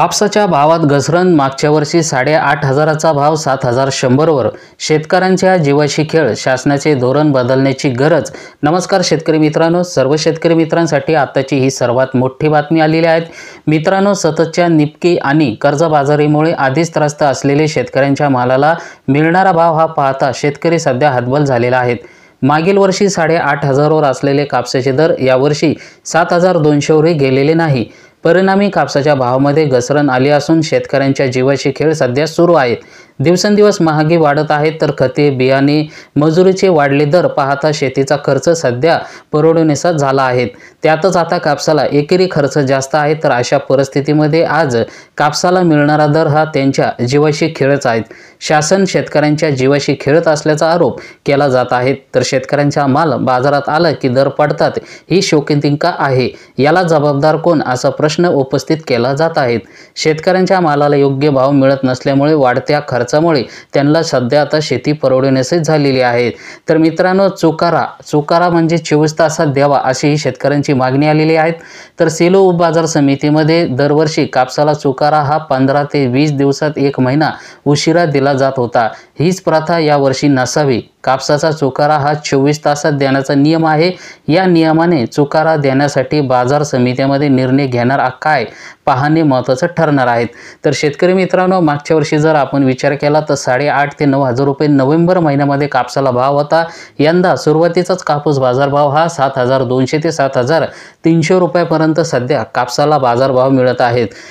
कापसाच्या भावात घसरण मागच्या वर्षी साडेआठ हजाराचा भाव सात हजार शंभरवर शेतकऱ्यांच्या जीवाशी खेळ शासनाचे धोरण बदलण्याची गरज नमस्कार शेतकरी मित्रांनो सर्व शेतकरी मित्रांसाठी आताची ही सर्वात मोठी बातमी आलेली आहे मित्रांनो सततच्या निपकी आणि कर्जबाजारीमुळे आधीच त्रस्त असलेले शेतकऱ्यांच्या मालाला मिळणारा भाव हा पाहता शेतकरी सध्या हतबल झालेला आहेत मागील वर्षी साडेआठ हजारवर असलेले कापसाचे दर यावर्षी सात हजार दोनशेवरही गेलेले नाही परिणामी कापसाच्या भावामध्ये घसरण आली असून शेतकऱ्यांच्या जीवाशी खेळ सध्या सुरू आहेत दिवसेंदिवस महागी वाढत आहेत तर खते बियाणे मजुरीचे वाढले दर पाहता शेतीचा खर्च सध्या परवडण्याचा झाला आहे त्यातच आता कापसाला एकेरी खर्च जास्त आहे तर अशा परिस्थितीमध्ये आज कापसाला मिळणारा दर हा त्यांच्या जीवाशी खेळच आहेत शासन शेतकऱ्यांच्या जीवाशी खेळत असल्याचा आरोप केला जात आहे तर शेतकऱ्यांचा माल बाजारात आला की दर पडतात ही शोकिंतिका आहे याला जबाबदार कोण असा प्रश्न उपस्थित केला जात आहे शेतकऱ्यांच्या मालाला योग्य भाव मिळत नसल्यामुळे वाढत्या खर्च खर्चामुळे त्यांना सध्या आता शेती परवडण्यास झालेली आहे तर मित्रांनो चुकारा चुकारा म्हणजे चोवीस तासात द्यावा अशी ही शेतकऱ्यांची मागणी आलेली आहे तर सेलो बाजार समितीमध्ये दरवर्षी कापसाला चुकारा हा पंधरा ते वीस दिवसात एक महिना उशिरा दिला जात होता हीच प्रथा यावर्षी नसावी कापसाचा चुकारा हा चोवीस तासात देण्याचा नियम आहे या नियमाने चुकारा देण्यासाठी बाजार समित्यामध्ये निर्णय घेणार काय पाहणे महत्त्वाचं ठरणार आहेत तर शेतकरी मित्रांनो मागच्या वर्षी जर आपण विचार केला तर साडेआठ ते नऊ हजार रुपये नोव्हेंबर महिन्यामध्ये कापसाला भाव होता यंदा सुरुवातीचाच कापूस बाजारभाव हा सात हजार दोनशे ते सात हजार तीनशे रुपयापर्यंत सध्या कापसाला बाजारभाव मिळत आहेत